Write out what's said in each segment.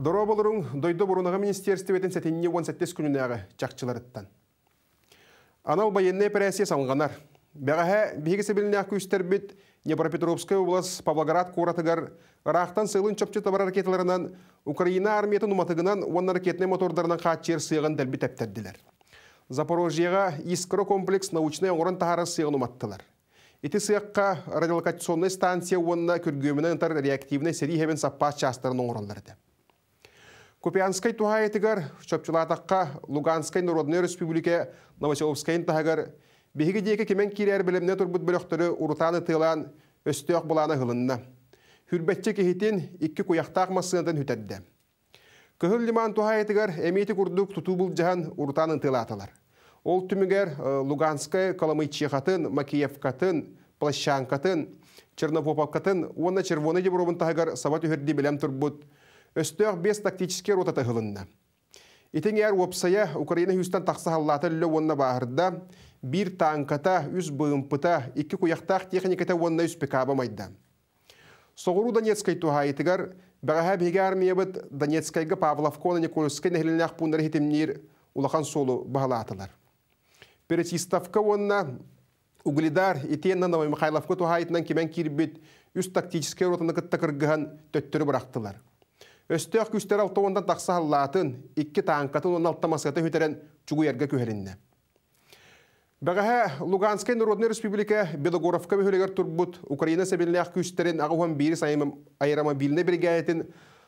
Дұра болырың дойды бұрынаға министерсті бетін сәтеніне 17 күніне ағы жақчыларыттан. Анал байенне пәрәсе салынғанар. Бәғәхә бігісі біліне ақ көстер біт Днепропетровская облас Павлоград қоратығар Рақтан сыйлын чөпчі табар ракеталарынан Украина армияты нуматығынан оның ракетне мотордарынан қатчер сыйған дәлбі тәптәрділер. Запорожияға Искро комплекс научный орын тағары сыйған уматтылар. Ити сыяққа радиолокационный станция онына күргөмінен тар реактивный серий хәбен саппа частарын оңырылдарды. Купянскай туһайытыгар чопчулатаққа Луганскай Народной Республике Новоселовскайын тахагар биһиги диэки кимен кириэр билимне турбут бөлөхтөрү урутааны тыылаан өстөөх булааны хылынна. Хүрбетчи кихитин икки куяхтаах массыынатын хүтәддэ. Кыһыл лиман туһайытыгар эмиити курдук тутуу булжаһан урутаанын тыылааталар. Ол түмүгер э, Луганская Коломыйчихатын, Макиевкатын, Плащанкатын, Чернопоповкатын, уонна Червоны дебробын тахагар сабат үһөрдии билем турбут – өстөөх бес тактический рота ғылынна. Итин әр опсая Украина хүстен тақсы халлаты лі онна бағырда, бір танката, үз бұйымпыта, екі куяқтақ техниката онна үз пекаба майда. Соғыру Донецкай тухайтыгар, бағаға беге армия бұд Донецкайға Павловкона Николевскай нәхілінақ бұндар хетемнер улахан солу бағалатылар. Перетиставка онна Угледар итенна Новой Михайловка тухайтынан кемен кирбет, үз тактический ротаны кытта кыргыған төттірі бірақтылар өстөөх күстер алты ондан тақса халлатын, икки таанкатын он алтамасыты чүгі ерге көһелинне. Бәғаға Луганскай Народная Республика Белогоровқа бөлігер турбут Украина сәбелләх күстерен ағуан біліне бірге біргәйетін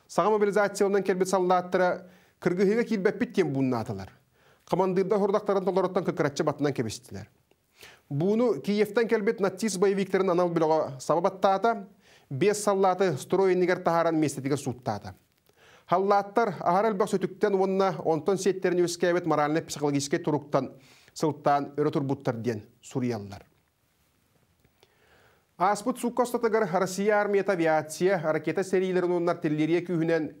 саға мобилизациялынан келбет саллаттыра кыргыһыга килбәппит тем бұнына атылар. Командырда хордактарын толороттан кыкыратчы батынан кебістілер. Бұны Киевтен келбет нацист байвиктерін анал бөлөгө сабабаттаата, бес саллаты стройнигер тахаран местетиге суттаата. Халлаттар ағар әлбәк сөтіктен онына онтон сеттерін әвет морально-психологиске тұруқтан сылттан өрі тұрбуттарден сұриялылар. Аспыт Суккостатығыр Россия армиет авиация ракета серийлерін онынар тілдерия күйінен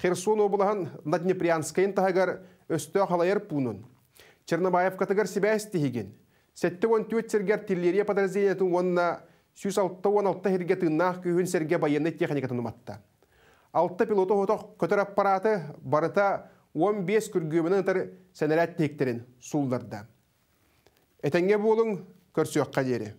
Херсон облағын Наднеприанскайын тағығыр өсті қалайыр пунын. Чернобаев катығыр себәс тегеген. Сәтті 14 сергер тиллерия подразделенетін онына 106-16 хергетіннақ күйін серге байынны техникатын ұматты. Алты пилоту хотоқ көтер аппараты барыта 15 күргімінің тұр сәнәрәт тектерін сұлдырды. Әтенге болың көрсіоққа дері.